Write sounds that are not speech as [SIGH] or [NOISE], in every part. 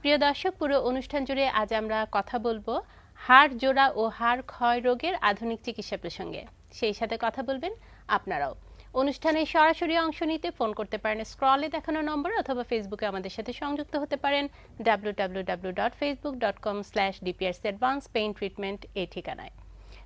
প্রিয় দর্শক পুরো অনুষ্ঠান জুড়ে আজ আমরা কথা বলবো হাড় জোড়া ও হাড় ক্ষয় রোগের আধুনিক চিকিৎসা প্রসঙ্গে সেই সাথে কথা বলবেন আপনারাও অনুষ্ঠানে সরাসরি অংশ নিতে ফোন করতে পারেন স্ক্রলে দেখানো নম্বর অথবা ফেসবুকে আমাদের সাথে সংযুক্ত হতে পারেন W W W dot Facebook dot com slash ডিপিআরস অ্যাডভান্স পেইন ট্রিটমেন্ট এই ঠিকানায়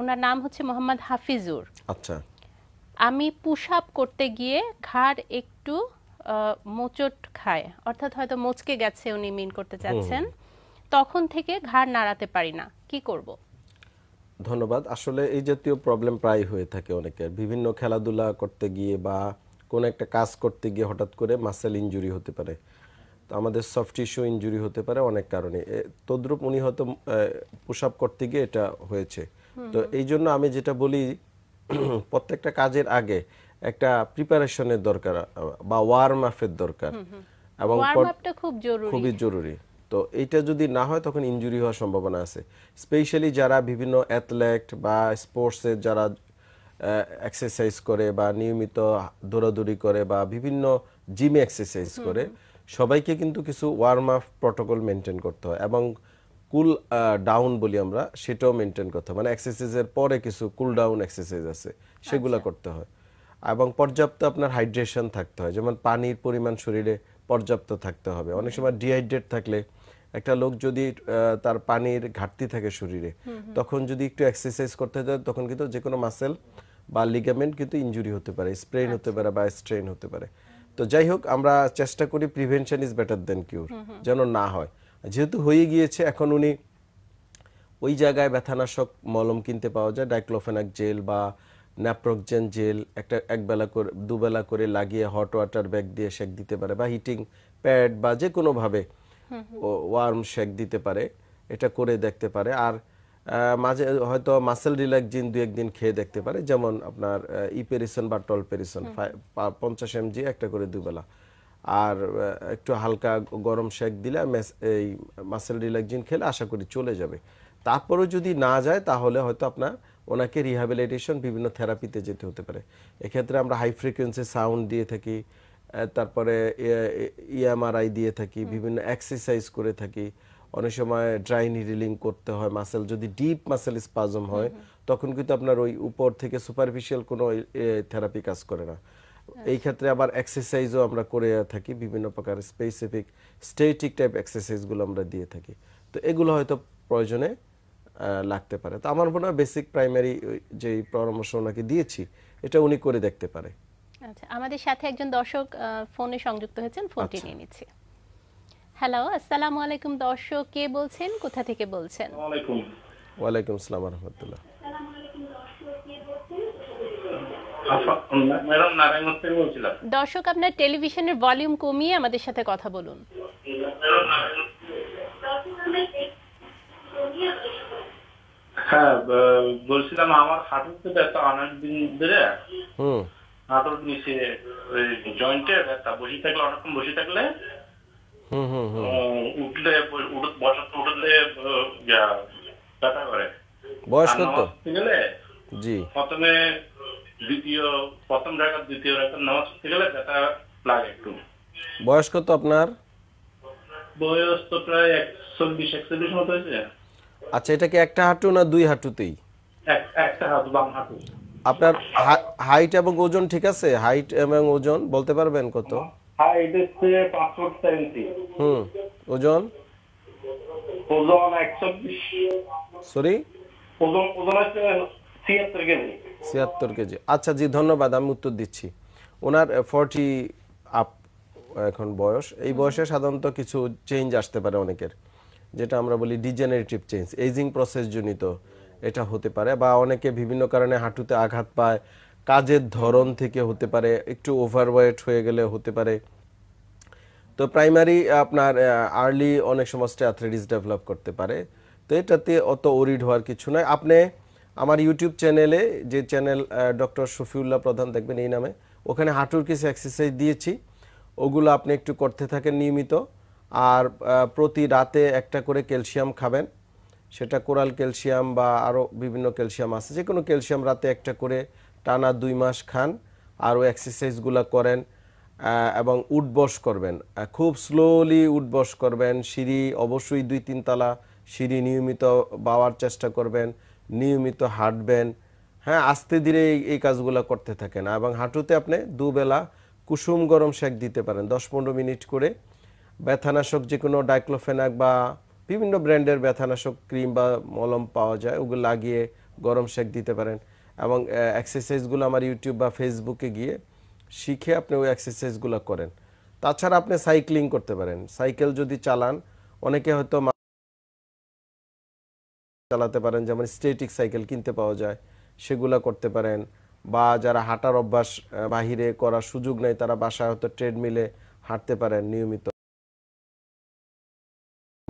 ওনার নাম হচ্ছে মোহাম্মদ হাফিজুর আচ্ছা আমি পুশ করতে গিয়ে ঘাড় একটু মোচট খায় অর্থাৎ হয়তো মোচকে গেছে উনি মিন করতে চাচ্ছেন তখন থেকে ঘাড় নাড়াতে পারি না কি করব ধন্যবাদ আসলে এই জাতীয় প্রবলেম প্রায় হয়ে থাকে অনেকের বিভিন্ন খেলাধুলা করতে গিয়ে বা কোন একটা কাজ করতে গিয়ে হঠাৎ করে মাসেল ইঞ্জুরি হতে পারে আমাদের সফট টিস্যু ইঞ্জুরি হতে পারে অনেক কারণে তদ্রুপ উনি হয়তো পুশ আপ করতে গিয়ে এটা হয়েছে তো এই জন্য আমি যেটা বলি [CLEARS THROAT] প্রত্যেকটা কাজের আগে একটা প্রিপারেশনের দরকার বা ওয়ার্ম আপের দরকার এবং খুবই জরুরি তো এটা যদি না হয় তখন ইনজুরি হওয়ার সম্ভাবনা আছে স্পেশালি যারা বিভিন্ন অ্যাথলেট বা স্পোর্টসে যারা এক্সারসাইজ করে বা নিয়মিত দৌড়াদৌড়ি করে বা বিভিন্ন জিমে এক্সারসাইজ করে সবাইকে কিন্তু কিছু ওয়ার্ম আপ প্রটোকল মেনটেন করতে হয় এবং কুল ডাউন বলি আমরা সেটাও মেনটেন করতে হয় মানে এক্সারসাইজের পরে কিছু কুল ডাউন এক্সারসাইজ আছে সেগুলো আচ্ছা। করতে হয় এবং পর্যাপ্ত আপনার হাইড্রেশন থাকতে হয় যেমন পানির পরিমাণ শরীরে পর্যাপ্ত থাকতে হবে অনেক সময় ডিহাইড্রেট থাকলে একটা লোক যদি তার পানির ঘাটতি থাকে শরীরে তখন যদি একটু এক্সারসাইজ করতে যায় তখন কিন্তু যে কোনো মাসেল বা লিগামেন্ট কিন্তু ইঞ্জুরি হতে পারে স্প্রেন আচ্ছা। হতে পারে বা স্ট্রেন হতে পারে তো যাই হোক আমরা চেষ্টা করি prevention is better than cure যেন না হয় যেহেতু হয়ে গিয়েছে এখন উনি ওই জায়গায় ব্যথানাশক মলম কিনতে পাওয়া যায় ডাইক্লোফেনাক জেল বা ন্যাপ্রকজেন জেল একটা একবেলা করে দুবেলা করে লাগিয়ে হট ওয়াটার ব্যাগ দিয়ে শেক দিতে পারে বা হিটিং প্যাড বা যে কোনোভাবে ওয়ার্ম শেক দিতে পারে এটা করে দেখতে পারে আর মাঝে হয়তো মাসেল রিল্যাক্সিন দু একদিন খেয়ে দেখতে পারে যেমন আপনার ইপেরিসন বা টলপেরিসন পঞ্চাশ এমজি একটা করে দুবেলা আর একটু হালকা গরম শেক দিলে এই মাসেল রিল্যাক্সিন খেলে আশা করি চলে যাবে তারপরেও যদি না যায় তাহলে হয়তো আপনার ওনাকে রিহ্যাবিলিটেশন বিভিন্ন থেরাপিতে যেতে হতে পারে এক্ষেত্রে আমরা হাই ফ্রিকোয়েন্সি সাউন্ড দিয়ে থাকি তারপরে ইএমআরআই e দিয়ে থাকি বিভিন্ন এক্সারসাইজ করে থাকি অনেক সময় ড্রাই নিডিলিং করতে হয় মাসেল যদি ডিপ মাসেল স্পাজম হয় তখন কিন্তু আপনার ওই উপর থেকে সুপারফিশিয়াল কোনো থেরাপি কাজ করে না আচ্ছা। এই ক্ষেত্রে আবার এক্সারসাইজও আমরা করে থাকি বিভিন্ন প্রকার স্পেসিফিক স্টেটিক টাইপ এক্সারসাইজগুলো আমরা দিয়ে থাকি তো এগুলো হয়তো প্রয়োজনে লাগতে পারে তো আমার মনে হয় বেসিক প্রাইমারি যে পরামর্শ ওনাকে দিয়েছি এটা উনি করে দেখতে পারে আচ্ছা আমাদের সাথে একজন দর্শক ফোনে সংযুক্ত হয়েছেন ফোনটি আচ্ছা। নিয়ে নিচ্ছি হ্যালো আসসালামু আলাইকুম দর্শক কে বলছেন কোথা থেকে বলছেন ওয়ালাইকুম ওয়ালাইকুম আসসালাম রাহমাতুল্লাহ দর্শক আপনার টেলিভিশনের ভলিউম কমিয়ে আমাদের সাথে কথা বলুন হ্যাঁ বলছিলাম আমার হাঁটুতে ব্যথা অনেক দিন ধরে হাঁটুর নিচে জয়েন্টে ব্যথা বসে থাকলে অনেকক্ষণ বসে থাকলে উঠলে বসত উঠলে ব্যথা করে গেলে জি প্রথমে দ্বিতীয় প্রথম দ্বিতীয় নামাজ পড়তে গেলে ব্যথা লাগে একটু আপনার বয়স তো প্রায় মতো হয়েছে আচ্ছা এটা কি একটা হাঁটু না দুই হাঁটুতেই একটা হাঁটু বাম হাঁটু আপনার হাইট এবং ওজন ঠিক আছে হাইট এবং ওজন বলতে পারবেন কত হাইট হচ্ছে পাসপোর্ট সেভেন্টি হুম ওজন ওজন একশো সরি ওজন ওজন ছিয়াত্তর কেজি ছিয়াত্তর কেজি আচ্ছা জি ধন্যবাদ আমি উত্তর দিচ্ছি ওনার ফর্টি আপ এখন বয়স এই বয়সে সাধারণত কিছু চেঞ্জ আসতে পারে অনেকের যেটা আমরা বলি ডিজেনারেটিভ চেঞ্জ এজিং প্রসেসজনিত এটা হতে পারে বা অনেকে বিভিন্ন কারণে হাঁটুতে আঘাত পায় কাজের ধরন থেকে হতে পারে একটু ওভারওয়েট হয়ে গেলে হতে পারে তো প্রাইমারি আপনার আর্লি অনেক সময় স্ট্যাথ্রেটিস ডেভেলপ করতে পারে তো এটাতে অত ওরিড হওয়ার কিছু নয় আপনি আমার ইউটিউব চ্যানেলে যে চ্যানেল ডক্টর শফিউল্লাহ প্রধান দেখবেন এই নামে ওখানে হাঁটুর কিছু এক্সারসাইজ দিয়েছি ওগুলো আপনি একটু করতে থাকেন নিয়মিত আর প্রতি রাতে একটা করে ক্যালসিয়াম খাবেন সেটা কোরাল ক্যালসিয়াম বা আরও বিভিন্ন ক্যালসিয়াম আছে যে কোনো ক্যালসিয়াম রাতে একটা করে টানা দুই মাস খান আরও এক্সারসাইজগুলো করেন এবং উঠবস করবেন খুব স্লোলি উঠবস করবেন সিঁড়ি অবশ্যই দুই তিনতলা সিঁড়ি নিয়মিত বাওয়ার চেষ্টা করবেন নিয়মিত হাঁটবেন হ্যাঁ আস্তে ধীরে এই কাজগুলো করতে থাকেন এবং হাঁটুতে আপনি দুবেলা কুসুম গরম শেক দিতে পারেন দশ পনেরো মিনিট করে ব্যথানাশক যে কোনো ডাইক্লোফেনাক বা বিভিন্ন ব্র্যান্ডের ব্যথানাশক ক্রিম বা মলম পাওয়া যায় ওগুলো লাগিয়ে গরম শেক দিতে পারেন এবং এক্সারসাইজগুলো আমার ইউটিউব বা ফেসবুকে গিয়ে শিখে আপনি ওই এক্সারসাইজগুলো করেন তাছাড়া আপনি সাইক্লিং করতে পারেন সাইকেল যদি চালান অনেকে হয়তো চালাতে পারেন যেমন স্টেটিক সাইকেল কিনতে পাওয়া যায় সেগুলা করতে পারেন বা যারা হাঁটার অভ্যাস বাহিরে করার সুযোগ নেই তারা বাসায় হয়তো ট্রেডমিলে হাঁটতে পারেন নিয়মিত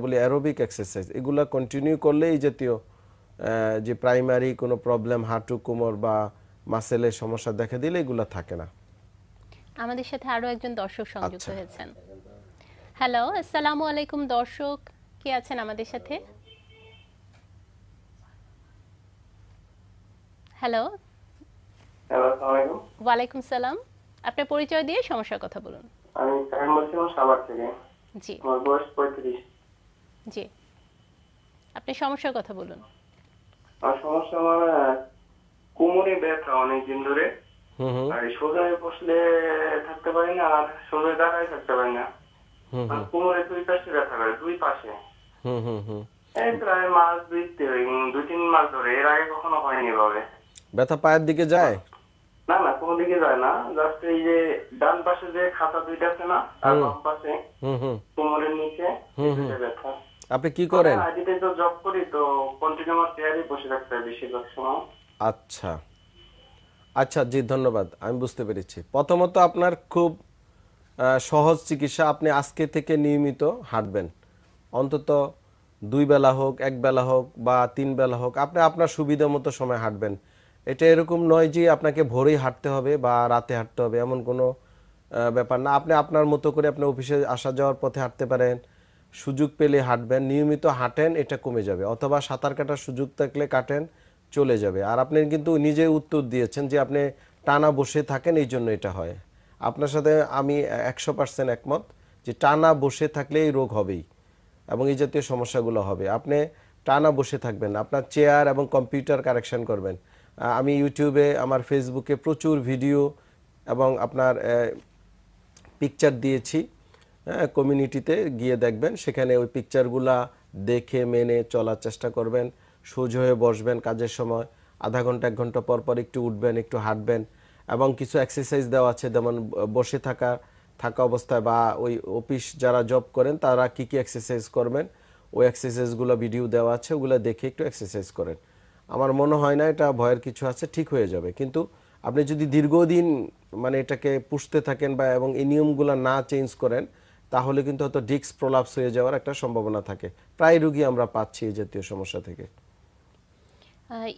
বলি অ্যারোবিক এক্সারসাইজ এগুলো কন্টিনিউ করলে এই জাতীয় যে প্রাইমারি কোনো প্রবলেম হাঁটু কোমর বা মাসেলের সমস্যা দেখা দিলে এগুলো থাকে না আমাদের সাথে আরো একজন দর্শক সংযুক্ত আচ্ছা। হয়েছেন হ্যালো আসসালামু আলাইকুম দর্শক কে আছেন আমাদের সাথে হ্যালো ওয়ালাইকুম সালাম আপনার পরিচয় দিয়ে সমস্যার কথা বলুন আমি কারণ থেকে জি আমার বয়স পঁয়ত্রিশ জি আপনি সমস্যার কথা বলুন আর সমস্যা আমার কোমরে ব্যথা অনেকদিন ধরে আর সোজা বসলে থাকতে পারি না আর সোজা দাঁড়ায় থাকতে পারি না আর কোমরে দুই পাশে ব্যথা করে দুই পাশে এই প্রায় মাস দুই দুই তিন মাস ধরে এর আগে কখনো হয়নি ভাবে ব্যথা পায়ের দিকে যায় না না কোন দিকে যায় না জাস্ট এই যে ডান পাশে যে খাতা দুইটা আছে না আর বাম পাশে কোমরের নিচে ব্যথা আপনি কি মানে করেন আচ্ছা আচ্ছা জি ধন্যবাদ আমি বুঝতে পেরেছি প্রথমত আপনার খুব সহজ চিকিৎসা আপনি আজকে থেকে নিয়মিত হাঁটবেন অন্তত দুই বেলা হোক এক বেলা হোক বা তিন বেলা হোক আপনি আপনার সুবিধা মতো সময় হাঁটবেন এটা এরকম নয় যে আপনাকে ভোরেই হাঁটতে হবে বা রাতে হাঁটতে হবে এমন কোনো ব্যাপার না আপনি আপনার মতো করে আপনি অফিসে আসা যাওয়ার পথে হাঁটতে পারেন সুযোগ পেলে হাঁটবেন নিয়মিত হাঁটেন এটা কমে যাবে অথবা সাঁতার কাটার সুযোগ থাকলে কাটেন চলে যাবে আর আপনি কিন্তু নিজে উত্তর দিয়েছেন যে আপনি টানা বসে থাকেন এই জন্য এটা হয় আপনার সাথে আমি একশো পার্সেন্ট একমত যে টানা বসে থাকলে এই রোগ হবেই এবং এই জাতীয় সমস্যাগুলো হবে আপনি টানা বসে থাকবেন আপনার চেয়ার এবং কম্পিউটার কারেকশন করবেন আমি ইউটিউবে আমার ফেসবুকে প্রচুর ভিডিও এবং আপনার পিকচার দিয়েছি কমিউনিটিতে হ্যাঁ, গিয়ে দেখবেন সেখানে ওই পিকচারগুলা দেখে মেনে চলার চেষ্টা করবেন সোজ হয়ে বসবেন কাজের সময় আধা ঘন্টা এক ঘন্টা পর পর একটু উঠবেন একটু হাঁটবেন এবং কিছু এক্সারসাইজ দেওয়া আছে যেমন বসে থাকা থাকা অবস্থায় বা ওই অফিস যারা জব করেন তারা কি কি এক্সারসাইজ করবেন ওই এক্সারসাইজগুলো ভিডিও দেওয়া আছে ওগুলো দেখে একটু এক্সারসাইজ করেন আমার মনে হয় না এটা ভয়ের কিছু আছে ঠিক হয়ে যাবে কিন্তু আপনি যদি দীর্ঘদিন মানে এটাকে পুষতে থাকেন বা এবং এই নিয়মগুলো না চেঞ্জ করেন তাহলে কিন্তু হয়তো ডিক্স প্রলাপস হয়ে যাওয়ার একটা সম্ভাবনা থাকে প্রায় রুগী আমরা পাচ্ছি এই জাতীয় সমস্যা থেকে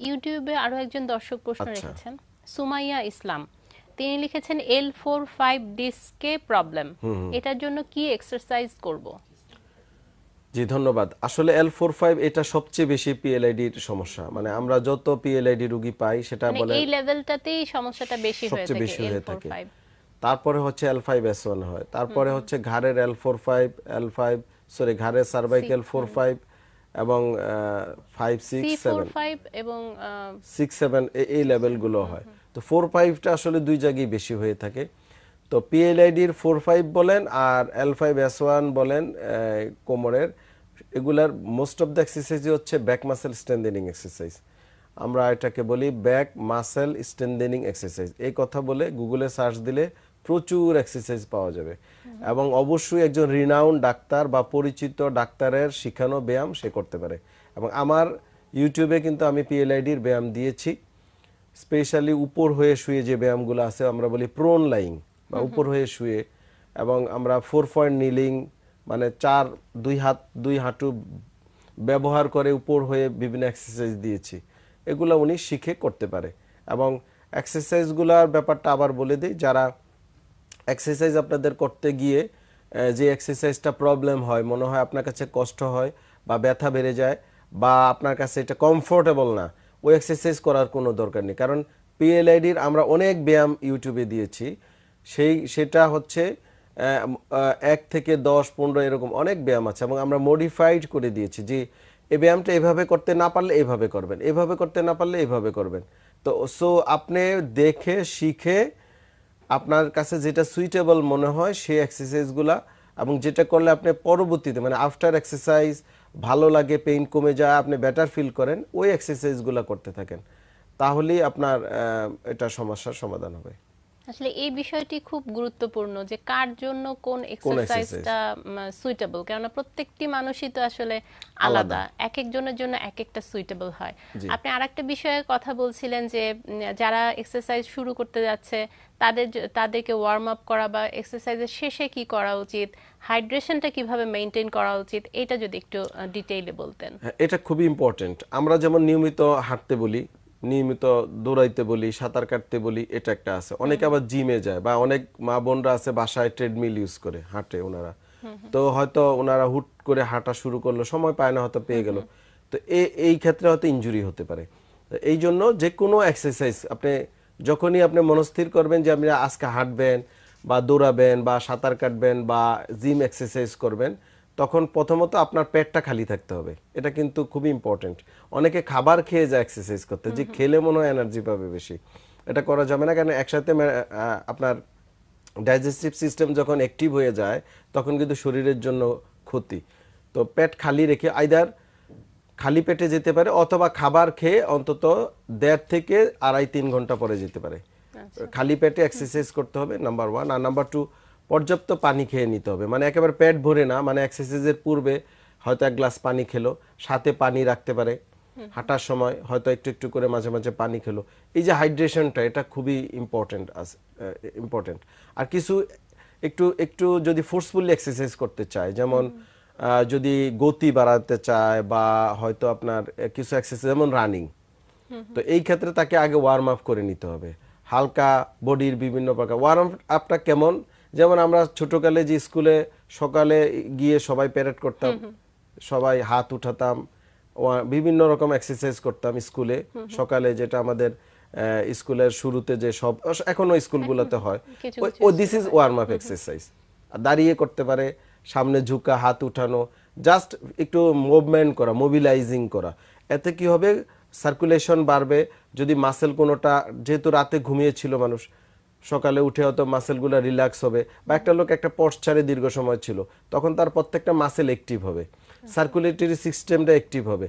ইউটিউবে আরো একজন দর্শক প্রশ্ন আচ্ছা। রেখেছেন সুমাইয়া ইসলাম তিনি লিখেছেন এল ফোর ফাইভ ডিস্কে প্রবলেম এটার জন্য কি এক্সারসাইজ করব জি ধন্যবাদ আসলে এল ফোর ফাইভ এটা সবচেয়ে বেশি পিএলআইডির সমস্যা মানে আমরা যত পিএলআইডি রুগী পাই সেটা মানে বলে এই লেভেলটাতেই সমস্যাটা বেশি হয়ে থাকে সবচেয়ে বেশি হয়ে থাকে তারপরে হচ্ছে এল ফাইভ এস ওয়ান হয় তারপরে হচ্ছে ঘাড়ের L four five L five sorry ঘাড়ের সার্ভাইকেল ফোর ফাইভ এবং ফাইভ সিক্স সেভেন এবং সিক্স সেভেন এই লেভেলগুলো হয় তো ফোর ফাইভটা আসলে দুই জায়গায় বেশি হয়ে থাকে তো পিএলআইডির ফোর ফাইভ বলেন আর এল ফাইভ এস ওয়ান বলেন কোমরের এগুলার মোস্ট অফ দ্য এক্সারসাইজই হচ্ছে ব্যাক মাসেল স্ট্রেন্দেনিং এক্সারসাইজ আমরা এটাকে বলি ব্যাক মাসেল স্ট্রেন্দেনিং এক্সারসাইজ এই কথা বলে গুগলে সার্চ দিলে প্রচুর এক্সারসাইজ পাওয়া যাবে এবং অবশ্যই একজন রিনাউন ডাক্তার বা পরিচিত ডাক্তারের শিখানো ব্যায়াম সে করতে পারে এবং আমার ইউটিউবে কিন্তু আমি পিএলআইডির ব্যায়াম দিয়েছি স্পেশালি উপর হয়ে শুয়ে যে ব্যায়ামগুলো আছে আমরা বলি প্রোন লাইং বা উপর হয়ে শুয়ে এবং আমরা ফোর পয়েন্ট নিলিং মানে চার দুই হাত দুই হাঁটু ব্যবহার করে উপর হয়ে বিভিন্ন এক্সারসাইজ দিয়েছি এগুলো উনি শিখে করতে পারে এবং এক্সারসাইজগুলোর ব্যাপারটা আবার বলে দিই যারা এক্সারসাইজ আপনাদের করতে গিয়ে যে এক্সারসাইজটা প্রবলেম হয় মনে হয় আপনার কাছে কষ্ট হয় বা ব্যথা বেড়ে যায় বা আপনার কাছে এটা কমফোর্টেবল না ওই এক্সারসাইজ করার কোনো দরকার নেই কারণ পিএলআইডির আমরা অনেক ব্যায়াম ইউটিউবে দিয়েছি সেই সেটা হচ্ছে এক থেকে দশ পনেরো এরকম অনেক ব্যায়াম আছে এবং আমরা মডিফাইড করে দিয়েছি যে এই ব্যায়ামটা এভাবে করতে না পারলে এভাবে করবেন এভাবে করতে না পারলে এভাবে করবেন তো সো আপনি দেখে শিখে আপনার কাছে যেটা সুইটেবল মনে হয় সেই এক্সারসাইজগুলা এবং যেটা করলে আপনি পরবর্তীতে মানে আফটার এক্সারসাইজ ভালো লাগে পেইন কমে যায় আপনি বেটার ফিল করেন ওই এক্সারসাইজগুলো করতে থাকেন তাহলেই আপনার এটা সমস্যার সমাধান হবে আসলে এই বিষয়টি খুব গুরুত্বপূর্ণ যে কার জন্য কোন এক্সারসাইজটা সুইটেবল কারণ প্রত্যেকটি মানুষই তো আসলে আলাদা এক একজনের জন্য এক একটা সুইটেবল হয় আপনি আরেকটা বিষয়ে কথা বলছিলেন যে যারা এক্সারসাইজ শুরু করতে যাচ্ছে তাদের তাদেরকে ওয়ার্ম আপ করা বা এক্সারসাইজের শেষে কি করা উচিত হাইড্রেশনটা কিভাবে মেনটেন করা উচিত এটা যদি একটু ডিটেইলে বলতেন হ্যাঁ, এটা খুবই ইম্পর্টেন্ট আমরা যেমন নিয়মিত হাঁটতে বলি নিয়মিত দৌড়াইতে বলি সাঁতার কাটতে বলি এটা একটা আছে অনেকে আবার জিমে যায় বা অনেক মা বোনরা আছে বাসায় ট্রেডমিল ইউজ করে হাঁটে ওনারা তো হয়তো ওনারা হুট করে হাঁটা শুরু করলো সময় পায় না হয়তো পেয়ে গেল তো এই ক্ষেত্রে হয়তো ইঞ্জুরি হতে পারে এই জন্য যে কোনো এক্সারসাইজ আপনি যখনই আপনি মনস্থির করবেন যে আপনি আজকে হাঁটবেন বা দৌড়াবেন বা সাঁতার কাটবেন বা জিম এক্সারসাইজ করবেন তখন প্রথমত আপনার পেটটা খালি থাকতে হবে এটা কিন্তু খুবই ইম্পর্টেন্ট অনেকে খাবার খেয়ে যায় এক্সারসাইজ করতে যে খেলে মনে হয় এনার্জি পাবে বেশি এটা করা যাবে না কারণ একসাথে আপনার ডাইজেস্টিভ সিস্টেম যখন অ্যাক্টিভ হয়ে যায় তখন কিন্তু শরীরের জন্য ক্ষতি তো পেট খালি রেখে আইদার খালি পেটে যেতে পারে অথবা খাবার খেয়ে অন্তত দেড় থেকে আড়াই তিন ঘন্টা পরে যেতে পারে আচ্ছা। খালি পেটে এক্সারসাইজ করতে হবে নাম্বার ওয়ান আর নাম্বার টু পর্যাপ্ত পানি খেয়ে নিতে হবে মানে একেবারে পেট ভরে না মানে এক্সারসাইজের পূর্বে হয়তো এক গ্লাস পানি খেলো সাথে পানি রাখতে পারে হাঁটার সময় হয়তো একটু একটু করে মাঝে মাঝে পানি খেলো এই যে হাইড্রেশনটা এটা খুবই ইম্পর্টেন্ট আস ইম্পর্টেন্ট আর কিছু একটু একটু যদি ফোর্সফুলি এক্সারসাইজ করতে চায় যেমন যদি গতি বাড়াতে চায় বা হয়তো আপনার কিছু এক্সারসাইজ যেমন রানিং তো এই ক্ষেত্রে তাকে আগে ওয়ার্ম আপ করে নিতে হবে হালকা বডির বিভিন্ন প্রকার ওয়ার্ম আপটা কেমন যেমন আমরা ছোটকালে যে স্কুলে সকালে গিয়ে সবাই প্যারেড করতাম সবাই হাত উঠাতাম বিভিন্ন রকম এক্সারসাইজ করতাম স্কুলে সকালে যেটা আমাদের স্কুলের শুরুতে যে সব এখনো স্কুলগুলোতে হয় ও this is warm up exercise দাঁড়িয়ে করতে পারে সামনে ঝুঁকা হাত উঠানো জাস্ট একটু মুভমেন্ট করা মোবিলাইজিং করা এতে কি হবে সার্কুলেশন বাড়বে যদি মাসেল কোনোটা যেহেতু রাতে ঘুমিয়েছিল মানুষ সকালে উঠে হয়তো মাসেলগুলো রিল্যাক্স হবে বা একটা লোক একটা ছাড়ে দীর্ঘ সময় ছিল তখন তার প্রত্যেকটা মাসেল অ্যাক্টিভ হবে সার্কুলেটরি সিস্টেমটা অ্যাক্টিভ হবে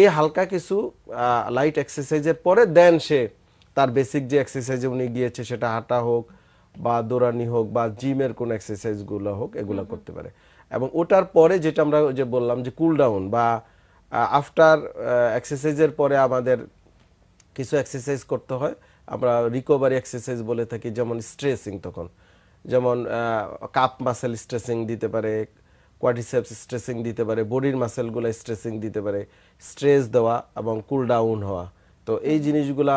এই হালকা কিছু লাইট এক্সারসাইজের পরে দেন সে তার বেসিক যে এক্সারসাইজে উনি গিয়েছে সেটা হাঁটা হোক বা দৌড়ানি হোক বা জিমের কোনো এক্সারসাইজগুলো হোক এগুলো করতে পারে এবং ওটার পরে যেটা আমরা যে বললাম যে কুল ডাউন বা আফটার এক্সারসাইজের পরে আমাদের কিছু এক্সারসাইজ করতে হয় আমরা রিকভারি এক্সারসাইজ বলে থাকি যেমন স্ট্রেসিং তখন যেমন কাপ মাসেল স্ট্রেসিং দিতে পারে কোয়াডিসেপস স্ট্রেসিং দিতে পারে বডির মাসেলগুলো স্ট্রেসিং দিতে পারে স্ট্রেস দেওয়া এবং কুল ডাউন হওয়া তো এই জিনিসগুলা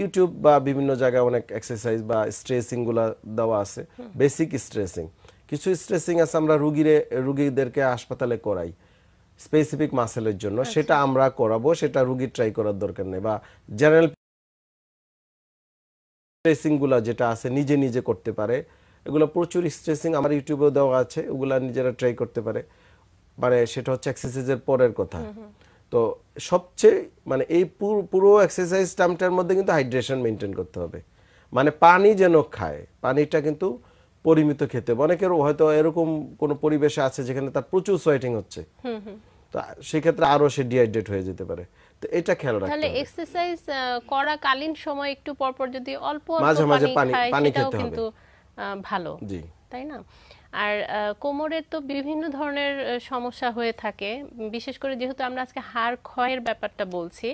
ইউটিউব বা বিভিন্ন জায়গায় অনেক এক্সারসাইজ বা স্ট্রেসিংগুলো দেওয়া আছে বেসিক স্ট্রেসিং কিছু স্ট্রেসিং আছে আমরা রুগীরে রুগীদেরকে হাসপাতালে করাই স্পেসিফিক মাসেলের জন্য আচ্ছা। সেটা আমরা করাবো সেটা রুগীর ট্রাই করার দরকার নেই বা জেনারেল স্ট্রেসিংগুলো যেটা আছে নিজে নিজে করতে পারে এগুলো প্রচুর স্ট্রেসিং আমার ইউটিউবেও দেওয়া আছে ওগুলো নিজেরা ট্রাই করতে পারে মানে সেটা হচ্ছে এক্সারসাইজের পরের কথা তো সবচেয়ে মানে এই পুরো এক্সারসাইজ টাইমটার মধ্যে কিন্তু হাইড্রেশন মেনটেন করতে হবে মানে পানি যেন খায় পানিটা কিন্তু পরিমিত খেতে হবে অনেকের হয়তো এরকম কোনো পরিবেশে আছে যেখানে তার প্রচুর সোয়েটিং হচ্ছে তো সেক্ষেত্রে আরও সে ডিহাইড্রেট হয়ে যেতে পারে তো এটা খেয়াল রাখতে তাহলে এক্সারসাইজ করা কালীন সময় একটু পর পর যদি অল্প অল্প মাঝে মাঝে পানি পানি খেতে হবে কিন্তু ভালো জি তাই না আর কোমরের তো বিভিন্ন ধরনের সমস্যা হয়ে থাকে বিশেষ করে যেহেতু আমরা আজকে হাড় ক্ষয়ের ব্যাপারটা বলছি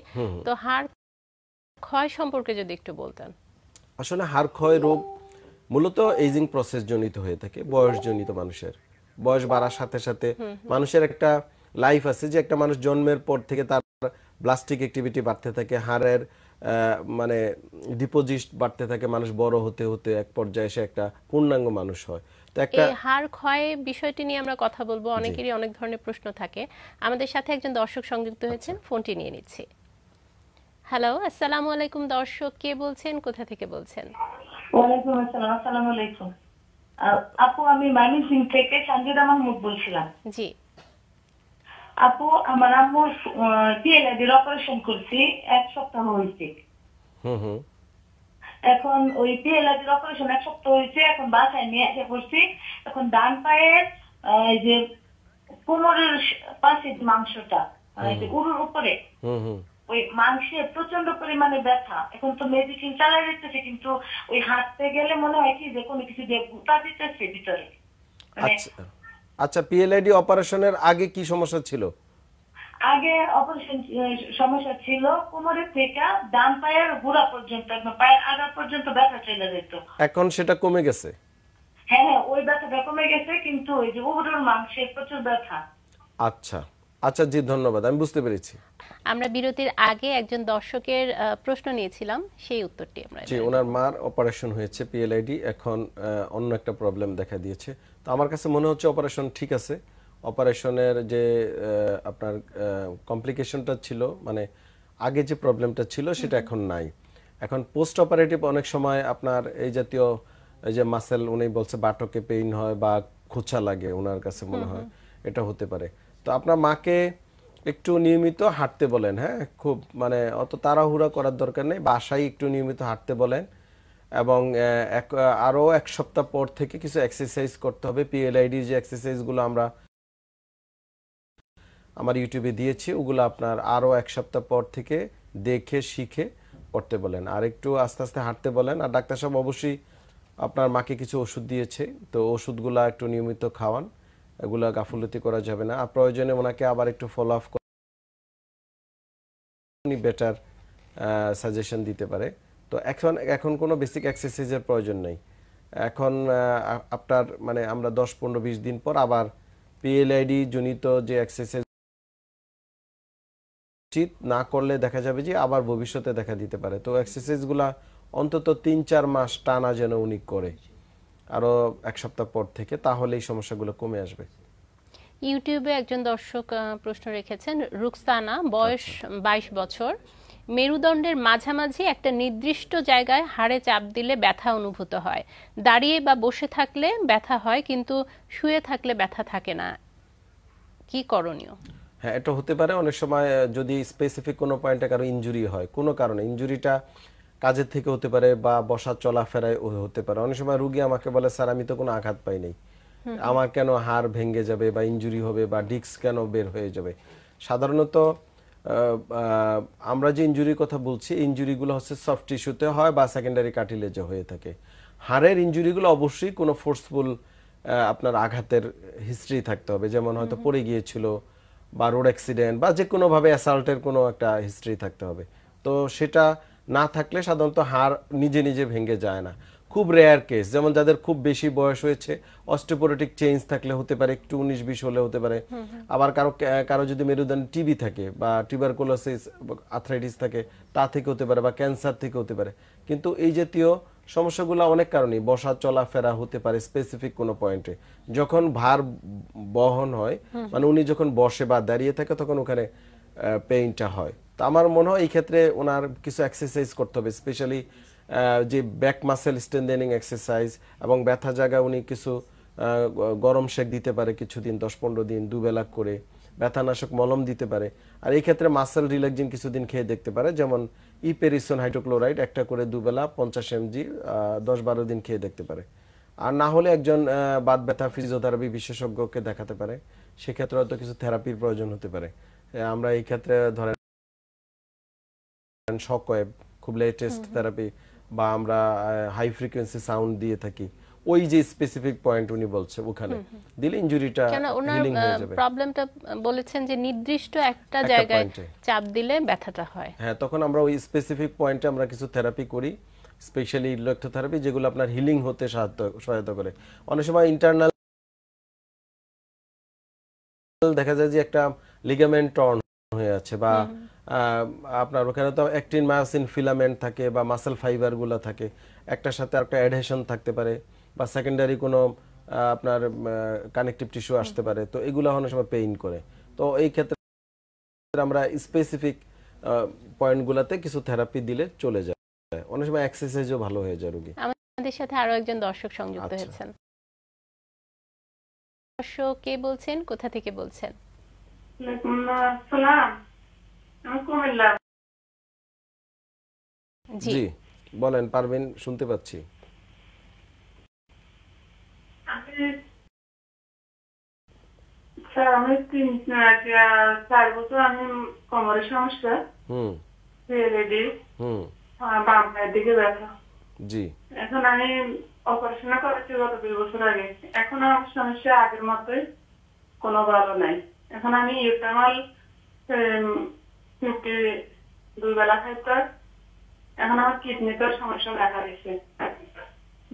তো হাড় ক্ষয় সম্পর্কে যদি একটু বলতেন আসলে হাড় ক্ষয় রোগ মূলত এজিং প্রসেস জনিত হয়ে থাকে বয়স জনিত মানুষের বয়স বাড়ার সাথে সাথে মানুষের একটা লাইফ আছে যে একটা মানুষ জন্মের পর থেকে তার ব্লাস্টিক অ্যাক্টিভিটি বাড়তে থাকে হাড়ের মানে ডিপোজিট বাড়তে থাকে মানুষ বড় হতে হতে এক পর্যায়ে এসে একটা পূর্ণাঙ্গ মানুষ হয় তো হাড় ক্ষয় বিষয়টি নিয়ে আমরা কথা বলবো অনেকেরই অনেক ধরনের প্রশ্ন থাকে আমাদের সাথে একজন দর্শক সংযুক্ত আচ্ছা। হয়েছেন ফোনটি নিয়ে নিচ্ছি হ্যালো আসসালামু আলাইকুম দর্শক কে বলছেন কোথা থেকে বলছেন ওয়ালাইকুম আসসালাম আসসালামু আলাইকুম আপু আমি ময়মনসিং থেকে সঞ্জিদা মাহমুদ বলছিলাম জি আপু আমার আম্মুর পিএলআইডির অপারেশন করছি এক সপ্তাহ হয়েছে এখন ওই পিএলআইডির অপারেশন এক সপ্তাহ হয়েছে এখন বাসায় নিয়ে এসে করছি এখন ডান পায়ের যে কোমরের পাশে মাংসটা উরুর উপরে ওই মাংসে প্রচন্ড পরিমাণে ব্যথা এখন তো মেডিসিন চালাই দিতেছে কিন্তু ওই হাঁটতে গেলে মনে হয় কি যে কোনো কিছু দিয়ে গুটা দিতেছে ভিতরে মানে আচ্ছা পিএলআইডি অপারেশনের আগে কি সমস্যা ছিল আগে অপারেশন সমস্যা ছিল কোমরের থেকে ডান পায়ের গোড়া পর্যন্ত পায়ের আগা পর্যন্ত ব্যথা চলে যেত এখন সেটা কমে গেছে হ্যাঁ হ্যাঁ ওই ব্যথাটা কমে গেছে কিন্তু ওই যে উবুটোর মাংসের প্রচুর ব্যথা আচ্ছা আচ্ছা জি ধন্যবাদ আমি বুঝতে পেরেছি আমরা বিরতির আগে একজন দর্শকের প্রশ্ন নিয়েছিলাম সেই উত্তরটি আমরা জি ওনার মার অপারেশন হয়েছে পিএলআইডি এখন অন্য একটা প্রবলেম দেখা দিয়েছে তো আমার কাছে মনে হচ্ছে অপারেশন ঠিক আছে অপারেশনের যে আপনার কমপ্লিকেশনটা ছিল মানে আগে যে প্রবলেমটা ছিল সেটা এখন নাই এখন পোস্ট অপারেটিভ অনেক সময় আপনার এই জাতীয় এই যে মাসেল উনি বলছে বাটকে পেইন হয় বা খোঁচা লাগে ওনার কাছে মনে হয় এটা হতে পারে তো আপনার মাকে একটু নিয়মিত হাঁটতে বলেন হ্যাঁ খুব মানে অত তাড়াহুড়া করার দরকার নেই বাসায় একটু নিয়মিত হাঁটতে বলেন এবং আরও এক সপ্তাহ পর থেকে কিছু এক্সারসাইজ করতে হবে পিএলআইডির যে এক্সারসাইজগুলো আমরা আমার ইউটিউবে দিয়েছি ওগুলো আপনার আরও এক সপ্তাহ পর থেকে দেখে শিখে করতে বলেন আর একটু আস্তে আস্তে হাঁটতে বলেন আর ডাক্তার সাহেব অবশ্যই আপনার মাকে কিছু ওষুধ দিয়েছে তো ওষুধগুলো একটু নিয়মিত খাওয়ান এগুলো গাফুলতি করা যাবে না আর প্রয়োজনে ওনাকে আবার একটু ফলো আপ বেটার সাজেশন দিতে পারে তো এখন এখন কোনো বেসিক এক্সারসাইজের প্রয়োজন নেই এখন আপনার মানে আমরা দশ পনেরো বিশ দিন পর আবার পিএলআইডি জনিত যে এক্সারসাইজ উচিত না করলে দেখা যাবে যে আবার ভবিষ্যতে দেখা দিতে পারে তো এক্সারসাইজগুলা অন্তত তিন চার মাস টানা যেন উনি করে আরও এক সপ্তাহ পর থেকে তাহলে এই সমস্যাগুলো কমে আসবে ইউটিউবে একজন দর্শক প্রশ্ন রেখেছেন রুকসানা বয়স আচ্ছা। বাইশ বছর মেরুদণ্ডের মাঝামাঝি একটা নির্দিষ্ট জায়গায় হাড়ে চাপ দিলে ব্যথা অনুভূত হয় দাঁড়িয়ে বা বসে থাকলে ব্যথা হয় কিন্তু শুয়ে থাকলে ব্যথা থাকে না কি করণীয় হ্যাঁ এটা হতে পারে অনেক সময় যদি স্পেসিফিক কোনো পয়েন্টে কারো ইনজুরি হয় কোনো কারণে ইনজুরিটা কাজের থেকে হতে পারে বা বসা চলাফেরায় হতে পারে অনেক সময় রুগী আমাকে বলে স্যার আমি তো কোনো আঘাত পাই নাই আমার কেন হাড় ভেঙে যাবে বা ইনজুরি হবে বা ডিস্ক কেন বের হয়ে যাবে সাধারণত আমরা যে ইঞ্জুরির কথা বলছি ইঞ্জুরিগুলো হচ্ছে সফট টিস্যুতে হয় বা সেকেন্ডারি কার্টিলেজে হয়ে থাকে হাড়ের ইঞ্জুরিগুলো অবশ্যই কোনো ফোর্সফুল আপনার আঘাতের হিস্ট্রি থাকতে হবে যেমন হয়তো পড়ে গিয়েছিল বা রোড অ্যাক্সিডেন্ট বা যে কোনোভাবে অ্যাসাল্টের কোনো একটা হিস্ট্রি থাকতে হবে তো সেটা না থাকলে সাধারণত হাড় নিজে নিজে ভেঙে যায় না খুব রেয়ার কেস যেমন যাদের খুব বেশি বয়স হয়েছে অস্টোপোরেটিক চেঞ্জ থাকলে হতে পারে একটু উনিশ বিশ হলে হতে পারে আবার কারো কারো যদি মেরুদণ্ড টিবি থাকে বা টিউবারকুলোসিস আথরাইটিস থাকে তা থেকে হতে পারে বা ক্যান্সার থেকে হতে পারে কিন্তু এই জাতীয় সমস্যাগুলো অনেক কারণে বসা চলাফেরা হতে পারে স্পেসিফিক কোনো পয়েন্টে যখন ভার বহন হয় মানে উনি যখন বসে বা দাঁড়িয়ে থাকে তখন ওখানে পেইনটা হয় তো আমার মনে হয় এই ক্ষেত্রে ওনার কিছু এক্সারসাইজ করতে হবে স্পেশালি যে ব্যাক মাসেল স্ট্রেন্দেনিং এক্সারসাইজ এবং ব্যথা জায়গা উনি কিছু গরম শেক দিতে পারে কিছুদিন দশ পনেরো দিন দুবেলা করে ব্যথানাশক মলম দিতে পারে আর এই ক্ষেত্রে মাসেল রিল্যাক্সিন কিছুদিন খেয়ে দেখতে পারে যেমন ইপেরিসন হাইড্রোক্লোরাইড একটা করে দুবেলা পঞ্চাশ এমজি দশ বারো দিন খেয়ে দেখতে পারে আর না হলে একজন বাদ ব্যথা ফিজিওথেরাপি বিশেষজ্ঞকে দেখাতে পারে সেক্ষেত্রে হয়তো কিছু থেরাপির প্রয়োজন হতে পারে আমরা এই ক্ষেত্রে ধরেন শক ওয়েব খুব লেটেস্ট থেরাপি বা আমরা হাই ফ্রিকোয়েন্সি সাউন্ড দিয়ে থাকি ওই যে স্পেসিফিক পয়েন্ট উনি বলছে ওখানে দিলে ইনজুরিটা হিলিং হয়ে যাবে প্রবলেমটা বলেছেন যে নির্দিষ্ট একটা জায়গায় চাপ দিলে ব্যথাটা হয় হ্যাঁ তখন আমরা ওই স্পেসিফিক পয়েন্টে আমরা কিছু থেরাপি করি স্পেশালি ইলেকট্রোথেরাপি যেগুলো আপনার হিলিং হতে সহায়তা করে অনেক সময় ইন্টারনাল দেখা যায় যে একটা লিগামেন্ট টর্ন হয়ে আছে বা আপনার ওখানে তো অ্যাক্টিন মায়াসিন ফিলামেন্ট থাকে বা মাসেল ফাইবারগুলো থাকে একটার সাথে একটা অ্যাডহেশন থাকতে পারে বা সেকেন্ডারি কোনো আপনার কানেকটিভ টিস্যু আসতে পারে তো এগুলো অনেক সময় পেইন করে তো এই ক্ষেত্রে আমরা স্পেসিফিক পয়েন্টগুলোতে কিছু থেরাপি দিলে চলে যায় অনেক সময় এক্সারসাইজও ভালো হয়ে যায় রোগী আমাদের সাথে আরো একজন দর্শক সংযুক্ত আচ্ছা। হয়েছেন দর্শক কে বলছেন কোথা থেকে বলছেন জি বলেন পারবেন শুনতে পাচ্ছি এখন আমি অপারেশন করেছি গত দুই বছর আগে এখন আমার সমস্যা আগের মতোই কোনো ভালো নাই এখন আমি ইউটামাল কিডনি দুই বেলা এখন আমার কিডনিটার সমস্যা দেখা দিয়েছে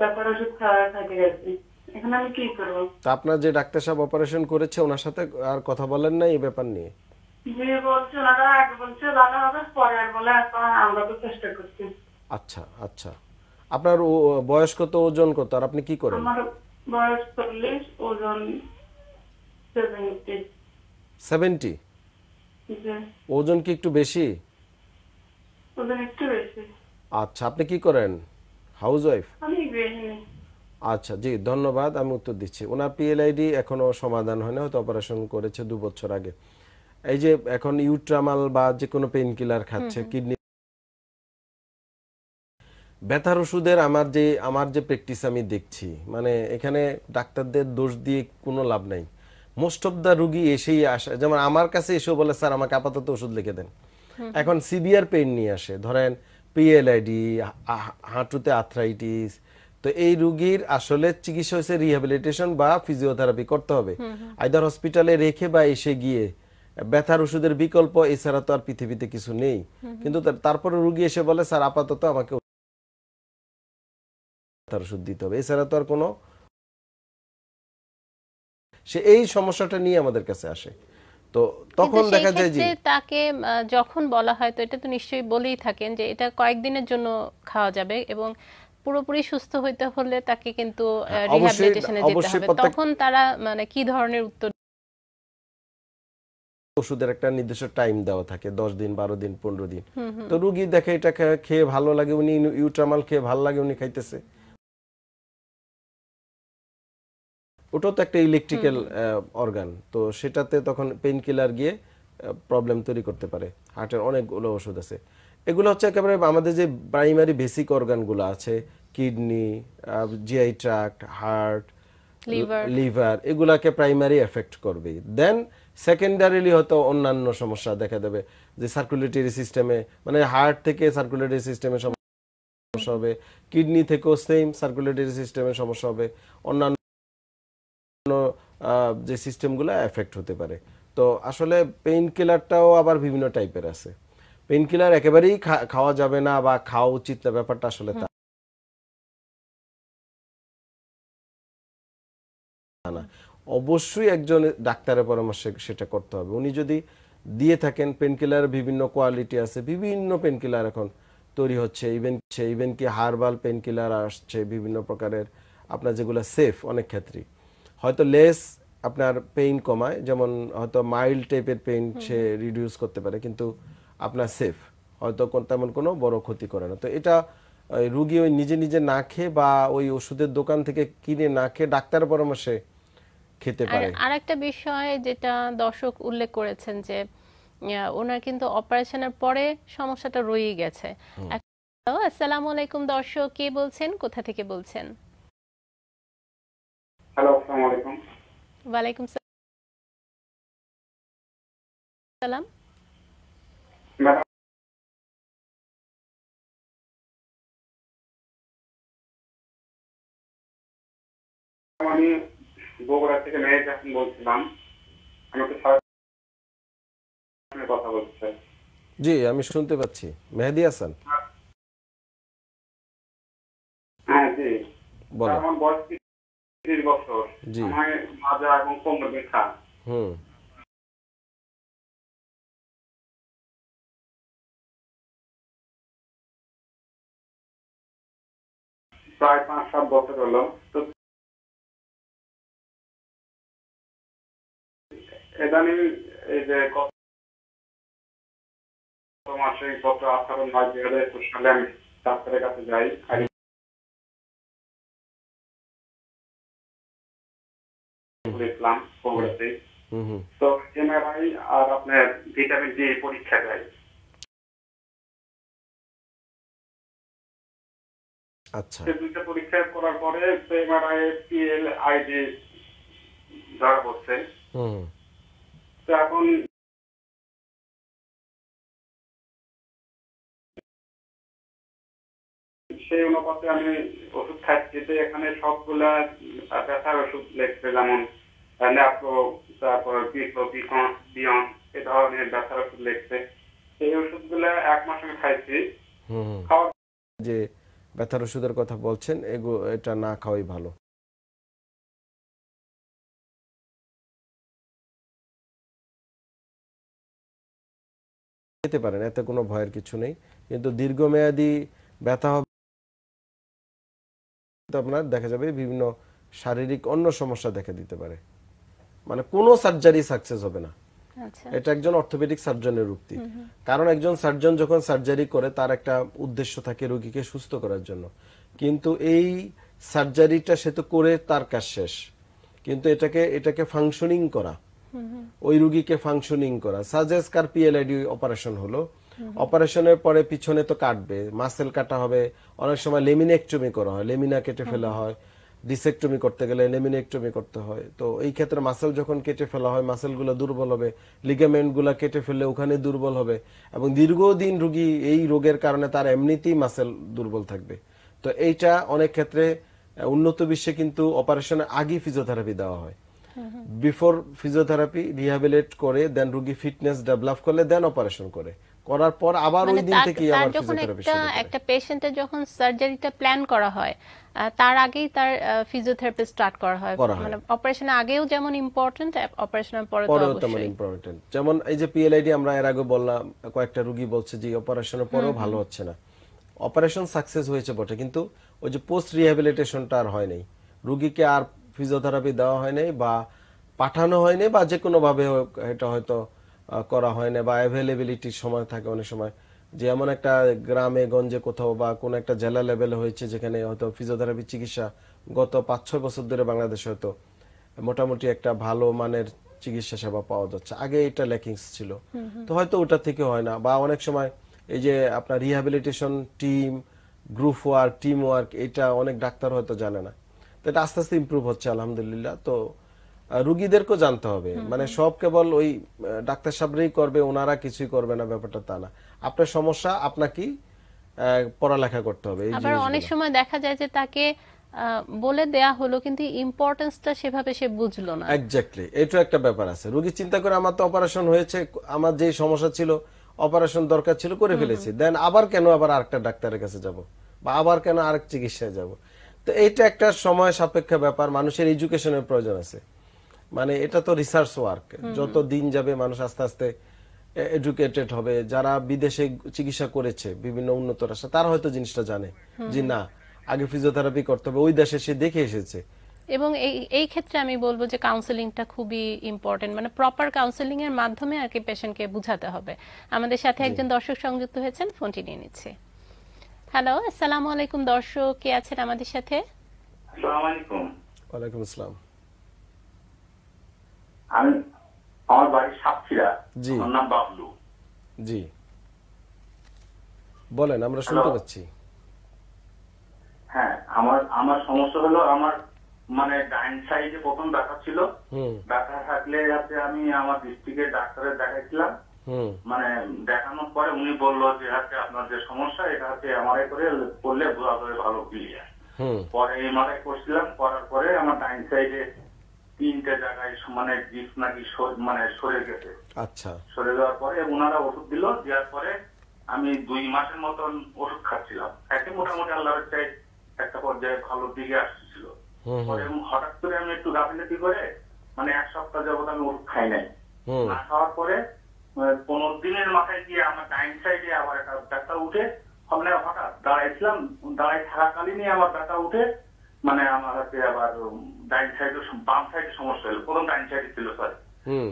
ব্যাপার ওষুধ খাওয়া খাইতে গেছি এখন আমি কি করবো তা আপনার যে ডাক্তার সাহেব অপারেশন করেছে ওনার সাথে আর কথা বলেন না এই ব্যাপার নিয়ে তো আচ্ছা, আচ্ছা। আপনার বয়স কত ওজন কত আর আপনি কি করেন বয়স চল্লিশ ওজন সেভেন্টি সেভেন্টি ওজন কি একটু বেশি ওজন একটু বেশি আচ্ছা আপনি কি করেন হাউস ওয়াইফ আমি গৃহিণী আচ্ছা জি ধন্যবাদ আমি উত্তর দিচ্ছি ওনার পিএলআইডি এখনো সমাধান হয় না হয়তো অপারেশন করেছে দু বছর আগে এই যে এখন ইউট্রামাল বা যে কোনো পেইন কিলার খাচ্ছে কিডনি ব্যথার ওষুধের আমার যে আমার যে প্র্যাকটিস আমি দেখছি মানে এখানে ডাক্তারদের দোষ দিয়ে কোনো লাভ নাই মোস্ট অফ দ্য রুগী এসেই আসে যেমন আমার কাছে এসেও বলে স্যার আমাকে আপাতত ওষুধ লিখে দেন এখন সিভিয়ার পেইন নিয়ে আসে ধরেন পিএলআইডি হাঁটুতে আর্থ্রাইটিস তো এই রুগীর আসলে চিকিৎসা হয়েছে রিহ্যাবিলিটেশন বা ফিজিওথেরাপি করতে হবে আইদার হসপিটালে রেখে বা এসে গিয়ে ব্যথার ওষুধের বিকল্প এছাড়া তো আর পৃথিবীতে কিছু নেই কিন্তু তারপরে রুগী এসে বলে স্যার আপাতত আমাকে ওষুধ দিতে হবে এছাড়া তো আর কোনো সে এই সমস্যাটা নিয়ে আমাদের কাছে আসে তো তখন দেখা যায় যে তাকে যখন বলা হয় তো এটা তো নিশ্চয়ই বলেই থাকেন যে এটা কয়েকদিনের জন্য খাওয়া যাবে এবং পুরোপুরি সুস্থ হইতে হলে তাকে কিন্তু রিহ্যাবিলিটেশনে যেতে হবে তখন তারা মানে কি ধরনের উত্তর ওষুধের একটা নির্দিষ্ট টাইম দেওয়া থাকে দশ দিন বারো দিন পনেরো দিন তো রুগী দেখে এটা খেয়ে ভালো লাগে উনি ইউট্রামাল খেয়ে ভালো লাগে উনি খাইতেছে ওটাও তো একটা ইলেকট্রিক্যাল অর্গান তো সেটাতে তখন পেইন কিলার গিয়ে প্রবলেম তৈরি করতে পারে হার্টের অনেকগুলো ওষুধ আছে এগুলো হচ্ছে একেবারে আমাদের যে প্রাইমারি বেসিক অর্গানগুলো আছে kidney GI tract heart liver এগুলাকে প্রাইমারি এফেক্ট করবে দেন সেকেন্ডারিলি হয়তো অন্যান্য সমস্যা দেখা দেবে যে সার্কুলেটরি সিস্টেমে মানে হার্ট থেকে সার্কুলেটরি সিস্টেমে সমস্যা হবে কিডনি থেকেও সেম সার্কুলেটরি সিস্টেমে সমস্যা হবে অন্যান্য অন্যান্য যে সিস্টেমগুলো এফেক্ট হতে পারে তো আসলে পেইন কিলারটাও আবার বিভিন্ন টাইপের আছে পেইন কিলার একেবারেই খাওয়া যাবে না বা খাওয়া উচিত না ব্যাপারটা আসলে তা না অবশ্যই একজন ডাক্তারের পরামর্শে সেটা করতে হবে উনি যদি দিয়ে থাকেন পেন কিলার বিভিন্ন কোয়ালিটি আছে বিভিন্ন পেন কিলার এখন তৈরি হচ্ছে ইভেন ইভেন কি হারবাল পেন কিলার আসছে বিভিন্ন প্রকারের আপনার যেগুলো সেফ অনেক ক্ষেত্রেই হয়তো লেস আপনার পেইন কমায় যেমন হয়তো মাইল্ড টাইপের পেইন সে রিডিউস করতে পারে কিন্তু আপনার সেফ হয়তো তেমন কোনো বড় ক্ষতি করে না তো এটা রুগী ওই নিজে নিজে না খেয়ে বা ওই ওষুধের দোকান থেকে কিনে না খেয়ে ডাক্তার পরামর্শে খেতে পারে আর একটা বিষয় যেটা দর্শক উল্লেখ করেছেন যে ওনার কিন্তু অপারেশনের পরে সমস্যাটা রয়ে গেছে আসসালামু আলাইকুম দর্শক কে বলছেন কোথা থেকে বলছেন হ্যালো ওয়ালাইকুম সালাম আমি বগুড়া থেকে বলছিলাম আমাকে কথা বলছে জি আমি শুনতে পাচ্ছি মেহেদি হাসান হ্যাঁ জি বলো ত্রিশ বছর আমার মাজা এখন কোমর ব্যথা প্রায় পাঁচ সাত বছর হলো তো এদানি এই যে গত মাসে গত আঠারো নয় দুই হাজার একুশ সালে আমি ডাক্তারের কাছে যাই কবুল ইসলাম তো এমআরআই আর আপনার ভিটামিন ডি পরীক্ষা দেয় আচ্ছা সে দুইটা পরীক্ষা করার পরে এমআরআই পিএল আইডি ধরা পড়ছে তো এখন সেই অনুপাতে আমি ওষুধ খাচ্ছি তো এখানে সবগুলা ব্যথার ওষুধ লিখছে যেমন তারপর বিয়ন এ ধরনের ব্যথার ওষুধ সেই ওষুধগুলা এক মাস আমি খাইছি যে ব্যথার ওষুধের কথা বলছেন এগো এটা না খাওয়াই ভালো খেতে পারেন এতে কোনো ভয়ের কিছু নেই কিন্তু দীর্ঘমেয়াদী ব্যথা হবে কিন্তু আপনার দেখা যাবে বিভিন্ন শারীরিক অন্য সমস্যা দেখা দিতে পারে মানে কোনো সার্জারি সাকসেস হবে না আচ্ছা। এটা একজন অর্থোপেডিক সার্জনের উক্তি কারণ একজন সার্জন যখন সার্জারি করে তার একটা উদ্দেশ্য থাকে রোগীকে সুস্থ করার জন্য কিন্তু এই সার্জারিটা সে তো করে তার কাজ শেষ কিন্তু এটাকে এটাকে ফাংশনিং করা ওই রুগীকে ফাংশনিং করা সাজেস কার পিএলআইডি অপারেশন হলো অপারেশনের পরে পিছনে তো কাটবে মাসেল কাটা হবে অনেক সময় লেমিনেকটমি করা হয় লেমিনা কেটে ফেলা হয় ডিসেকটমি করতে গেলে লেমিনেকটমি করতে হয় তো এই ক্ষেত্রে মাসেল যখন কেটে ফেলা হয় মাসেলগুলো দুর্বল হবে লিগামেন্টগুলো কেটে ফেললে ওখানে দুর্বল হবে এবং দীর্ঘদিন রুগী এই রোগের কারণে তার এমনিতেই মাসেল দুর্বল থাকবে তো এইটা অনেক ক্ষেত্রে উন্নত বিশ্বে কিন্তু অপারেশনের আগে ফিজিওথেরাপি দেওয়া হয় বিফোর ফিজিওথেরাপি রিহাবিলিট করে দেন রুগী ফিটনেস ডেভেলপ করলে দেন অপারেশন করে করার পর আবার মানে ওই দিন থেকে আবার যখন একটা একটা পেশেন্টের যখন সার্জারিটা প্ল্যান করা হয় তার আগেই তার ফিজিওথেরাপি স্টার্ট করা হয় মানে অপারেশন আগেও যেমন ইম্পর্টেন্ট অপারেশনের পরে তো অবশ্যই ইম্পর্টেন্ট যেমন এই যে পিএলআইডি আমরা এর আগে বললাম কয়েকটা রোগী বলছে যে অপারেশনের পরেও ভালো হচ্ছে না অপারেশন সাকসেস হয়েছে বটে কিন্তু ওই যে পোস্ট রিহ্যাবিলিটেশনটা আর হয় নাই রোগীকে আর ফিজিওথেরাপি দেওয়া হয় নাই বা পাঠানো হয় নাই বা যে কোনো ভাবে এটা হয়তো করা হয় না বা অ্যাভেলেবিলিটির সময় থাকে অনেক সময় যে এমন একটা গ্রামে গঞ্জে কোথাও বা কোন একটা জেলা লেভেলে হয়েছে যেখানে হয়তো ফিজিওথেরাপি চিকিৎসা গত পাঁচ ছয় বছর ধরে বাংলাদেশে হয়তো মোটামুটি একটা ভালো মানের চিকিৎসা সেবা পাওয়া যাচ্ছে আগে এটা ল্যাকিংস ছিল তো হয়তো ওটা থেকে হয় না বা অনেক সময় এই যে আপনার rehabilitation team group work team work এটা অনেক ডাক্তার হয়তো জানে না তো এটা আস্তে আস্তে ইম্প্রুভ হচ্ছে আলহামদুলিল্লাহ তো রুগীদেরকেও জানতে হবে মানে সব কেবল ওই ডাক্তার সাহেবরাই করবে ওনারা কিছুই করবে না ব্যাপারটা তা না আপনার সমস্যা আপনাকেই পড়ালেখা করতে হবে আবার অনেক সময় দেখা যায় যে তাকে বলে দেয়া হলো কিন্তু ইম্পর্টেন্সটা সেভাবে সে বুঝলো না এক্স্যাক্টলি এটা একটা ব্যাপার আছে রোগী চিন্তা করে আমার তো অপারেশন হয়েছে আমার যে সমস্যা ছিল অপারেশন দরকার ছিল করে ফেলেছি দেন আবার কেন আবার আরেকটা ডাক্তারের কাছে যাব বা আবার কেন আরেক চিকিৎসায় যাব তো এইটা একটা সময় সাপেক্ষ ব্যাপার মানুষের এডুকেশনের প্রয়োজন আছে মানে এটা তো রিসার্চ ওয়ার্ক যত দিন যাবে মানুষ আস্তে আস্তে এডুকেটেড হবে যারা বিদেশে চিকিৎসা করেছে বিভিন্ন উন্নত রাষ্ট্রে তারা হয়তো জিনিসটা জানে যে না আগে ফিজিওথেরাপি করতে হবে ওই দেশে সে দেখে এসেছে এবং এই এই ক্ষেত্রে আমি বলবো যে কাউন্সেলিংটা খুবই ইম্পর্টেন্ট মানে প্রপার কাউন্সেলিং এর মাধ্যমে আর কি পেশেন্টকে বুঝাতে হবে আমাদের সাথে একজন দর্শক সংযুক্ত হয়েছেন ফোনটি নিয়ে নিচ্ছে হ্যালো আসসালামু আলাইকুম দর্শক কে আছেন আমাদের সাথে আসসালামু আলাইকুম ওয়া আলাইকুম আসসালাম আমি আমার বাড়ির সাক্ষীরা জি আমার নাম বাবলু জি বলেন আমরা শুনতে পাচ্ছি হ্যাঁ আমার আমার সমস্যা হলো আমার মানে ডাইন সাইডে প্রথম ব্যথা ছিল ব্যথা থাকলে যাতে আমি আমার ডিস্ট্রিক্টের ডাক্তারের দেখাইছিলাম মানে দেখানোর পরে উনি বললো যে হাতে আচ্ছা, আপনার যে সমস্যা এটা হচ্ছে এমআরআই করে করলে বোঝা যাবে ভালো ক্লিয়ার পরে এমআরআই করছিলাম করার পরে আমার ডাইন সাইডে তিনটে জায়গায় মানে ডিস্ক নাকি মানে সরে গেছে আচ্ছা সরে যাওয়ার পরে ওনারা ওষুধ দিল দেওয়ার পরে আমি দুই মাসের মতন ওষুধ খাচ্ছিলাম একে মোটামুটি আল্লাহর চাই একটা পর্যায়ে ভালো দিকে আসছিল হঠাৎ করে আমি একটু গাফিলতি করে মানে এক সপ্তাহ যাবত আমি ওষুধ খাই নাই না খাওয়ার পরে পনেরো দিনের মাথায় গিয়ে আমার ডাইন সাইডে আবার একটা ব্যথা উঠে আমরা মানে হঠাৎ দাঁড়াইছিলাম দাঁড়াই থাকাকালীনই আমার ব্যথা উঠে মানে আমার হাতে আবার ডাইন সাইডে বাম সাইডে সমস্যা হলো প্রথম ডাইন সাইডে ছিল স্যার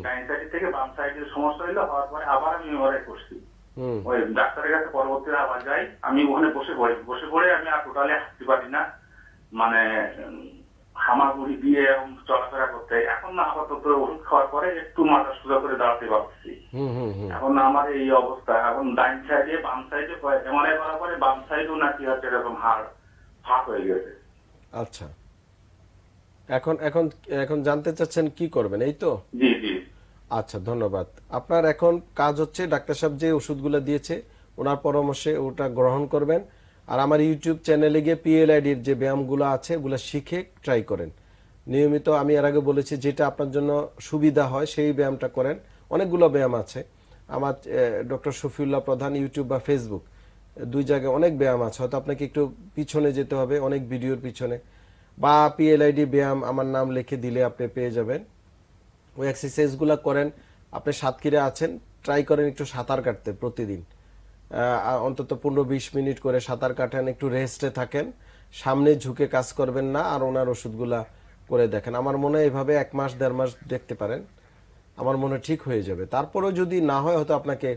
ডাইন সাইড থেকে বাম সাইডে সমস্যা হলো হওয়ার পরে আবার আমি এমআরআই করছি ওই ডাক্তারের কাছে পরবর্তী আবার যাই আমি ওখানে বসে পড়ি বসে পড়ে আমি আর টোটালি হাঁটতে পারি না মানে হামাগুড়ি দিয়ে চলাফেরা করতে এখন না আপাতত ওষুধ খাওয়ার পরে একটু মাথা সোজা করে দাঁড়াতে পারছি এখন না আমার এই অবস্থা এখন ডাইন সাইডে বাম সাইডে এমআরআই করার পরে বাম সাইডও নাকি হচ্ছে এরকম হাড় ফাঁক হয়ে গেছে আচ্ছা এখন এখন এখন জানতে চাচ্ছেন কি করবেন এই তো জি জি আচ্ছা ধন্যবাদ আপনার এখন কাজ হচ্ছে ডাক্তার সাহেব যে ওষুধগুলো দিয়েছে ওনার পরামর্শে ওটা গ্রহণ করবেন আর আমার ইউটিউব চ্যানেলে গিয়ে পিএলআইডির যে ব্যায়ামগুলো আছে ওগুলো শিখে ট্রাই করেন নিয়মিত আমি এর আগে বলেছি যেটা আপনার জন্য সুবিধা হয় সেই ব্যায়ামটা করেন অনেকগুলো ব্যায়াম আছে আমার ডক্টর শফিউল্লাহ প্রধান ইউটিউব বা ফেসবুক দুই জায়গায় অনেক ব্যায়াম আছে হয়তো আপনাকে একটু পিছনে যেতে হবে অনেক ভিডিওর পিছনে বা পিএলআইডি ব্যায়াম আমার নাম লিখে দিলে আপনি পেয়ে যাবেন ওই এক্সারসাইজগুলো করেন আপনি সাতক্ষীরে আছেন ট্রাই করেন একটু সাঁতার কাটতে প্রতিদিন অন্তত পনেরো বিশ মিনিট করে সাঁতার কাটেন একটু রেস্টে থাকেন সামনে ঝুঁকে কাজ করবেন না আর ওনার ওষুধগুলা করে দেখেন আমার মনে হয় এভাবে এক মাস দেড় মাস দেখতে পারেন আমার মনে ঠিক হয়ে যাবে তারপরেও যদি না হয় হয়তো আপনাকে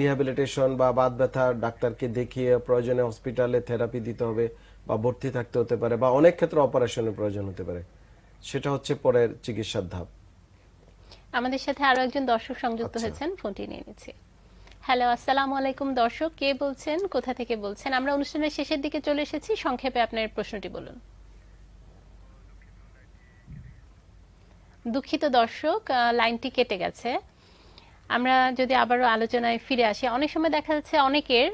রিহ্যাবিলিটেশন বা বাদ ব্যথা ডাক্তারকে দেখিয়ে প্রয়োজনে হসপিটালে থেরাপি দিতে হবে বা ভর্তি থাকতে হতে পারে বা অনেক ক্ষেত্রে অপারেশনের প্রয়োজন হতে পারে সেটা হচ্ছে পরের চিকিৎসার ধাপ আমাদের সাথে আরো একজন দর্শক সংযুক্ত আচ্ছা। হয়েছেন ফোনটি নিয়ে নিচ্ছে হ্যালো আসসালামু আলাইকুম দর্শক কে বলছেন কোথা থেকে বলছেন আমরা অনুষ্ঠানের শেষের দিকে চলে এসেছি সংক্ষেপে আপনার প্রশ্নটি বলুন দুঃখিত দর্শক লাইনটি কেটে গেছে আমরা যদি আবারও আলোচনায় ফিরে আসি অনেক সময় দেখা যাচ্ছে অনেকের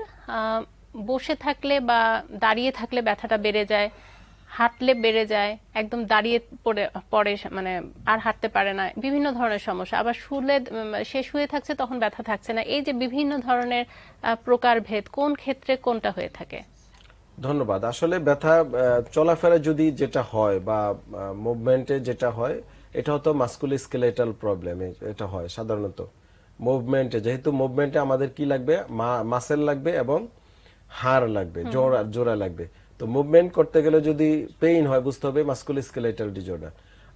বসে থাকলে বা দাঁড়িয়ে থাকলে ব্যথাটা বেড়ে যায় হাঁটলে বেড়ে যায় একদম দাঁড়িয়ে পড়ে পড়ে মানে আর হাঁটতে পারে না বিভিন্ন ধরনের সমস্যা আবার শুলে সে শুয়ে থাকছে তখন ব্যথা থাকছে না এই যে বিভিন্ন ধরনের প্রকারভেদ কোন ক্ষেত্রে কোনটা হয়ে থাকে ধন্যবাদ আসলে ব্যথা চলাফেরা যদি যেটা হয় বা মুভমেন্টে যেটা হয় এটা হতো মাস্কুলি স্কেলেটাল প্রবলেম এটা হয় সাধারণত মুভমেন্টে যেহেতু মুভমেন্টে আমাদের কি লাগবে মাসেল লাগবে এবং হাড় লাগবে জোড়া জোড়া লাগবে তো মুভমেন্ট করতে গেলে যদি পেইন হয় বুঝতে হবে মাস্কুল স্কেলেটাল ডিজর্ডার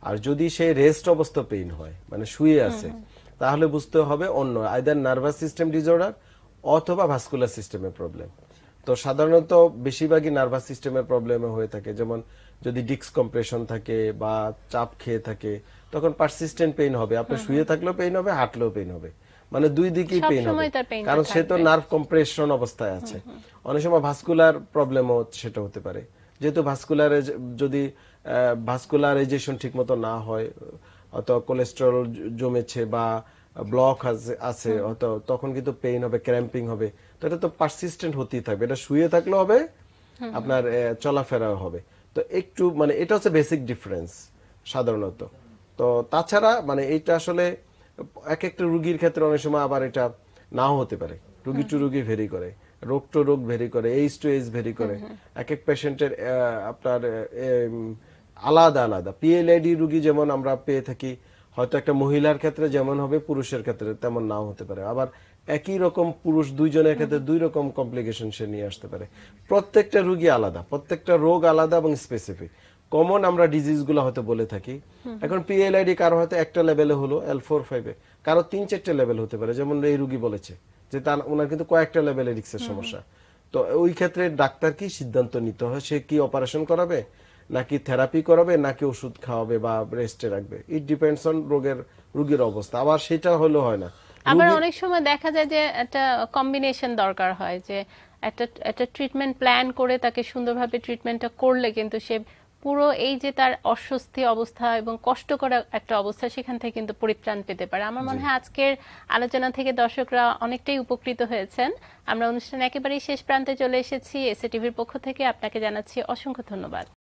আর যদি সেই রেস্ট অবস্থা পেইন হয় মানে শুয়ে আছে তাহলে বুঝতে হবে অন্য আইদার নার্ভাস সিস্টেম ডিজর্ডার অথবা ভাস্কুলার সিস্টেমের প্রবলেম তো সাধারণত বেশিরভাগই নার্ভাস সিস্টেমের প্রবলেমে হয়ে থাকে যেমন যদি ডিক্স কম্প্রেশন থাকে বা চাপ খেয়ে থাকে তখন পারসিস্টেন্ট পেইন হবে আপনি শুয়ে থাকলেও পেইন হবে হাঁটলেও পেইন হবে মানে দুই দিকেই পেইন হবে কারণ সে তো নার্ভ কম্প্রেশন অবস্থায় আছে অনেক সময় ভাস্কুলার প্রবলেমও সেটা হতে পারে যেহেতু ভাস্কুলার যদি ভাস্কুলারাইজেশন ঠিকমতো না হয় অত কোলেস্টেরল জমেছে বা ব্লক আছে অত তখন কিন্তু পেইন হবে ক্র্যাম্পিং হবে তো এটা তো পারসিস্টেন্ট হতেই থাকবে এটা শুয়ে থাকলেও হবে আপনার চলাফেরা হবে তো একটু মানে এটা হচ্ছে বেসিক ডিফারেন্স সাধারণত তো তাছাড়া মানে এটা আসলে এক একটা রুগীর ক্ষেত্রে অনেক সময় আবার এটা নাও হতে পারে রুগী টু রুগী ভেরি করে রোগ টু রোগ ভেরি করে এইচ টু এইচ ভেরি করে এক এক পেশেন্টের আপনার আলাদা আলাদা পিএলআইডি রুগী যেমন আমরা পেয়ে থাকি হয়তো একটা মহিলার ক্ষেত্রে যেমন হবে পুরুষের ক্ষেত্রে তেমন নাও হতে পারে আবার একই রকম পুরুষ দুইজনের ক্ষেত্রে দুই রকম কমপ্লিকেশন সে নিয়ে আসতে পারে প্রত্যেকটা রুগী আলাদা প্রত্যেকটা রোগ আলাদা এবং স্পেসিফিক কমন আমরা ডিজিজগুলো হয়তো বলে থাকি এখন পিএলআইডি কারো হয়তো একটা লেভেলে হলো এল ফোর ফাইভে কারো তিন চারটা লেভেল হতে পারে যেমন এই রুগী বলেছে যে তার ওনার কিন্তু কয়েকটা লেভেলে রিক্সের সমস্যা তো ওই ক্ষেত্রে ডাক্তার কি সিদ্ধান্ত নিতে হয় সে কি অপারেশন করাবে নাকি থেরাপি করাবে নাকি ওষুধ খাওয়াবে বা রেস্টে রাখবে ইট ডিপেন্ডস অন রোগের রুগীর অবস্থা আবার সেটা হলো হয় না আবার অনেক সময় দেখা যায় যে একটা কম্বিনেশন দরকার হয় যে একটা একটা ট্রিটমেন্ট প্ল্যান করে তাকে সুন্দরভাবে ট্রিটমেন্টটা করলে কিন্তু সে পুরো এই যে তার অস্বস্তি অবস্থা এবং কষ্টকর একটা অবস্থা সেখান থেকে কিন্তু পরিত্রাণ পেতে পারে আমার মনে হয় আজকের আলোচনা থেকে দর্শকরা অনেকটাই উপকৃত হয়েছেন আমরা অনুষ্ঠান একেবারেই শেষ প্রান্তে চলে এসেছি এসএ টিভির পক্ষ থেকে আপনাকে জানাচ্ছি অসংখ্য ধন্যবাদ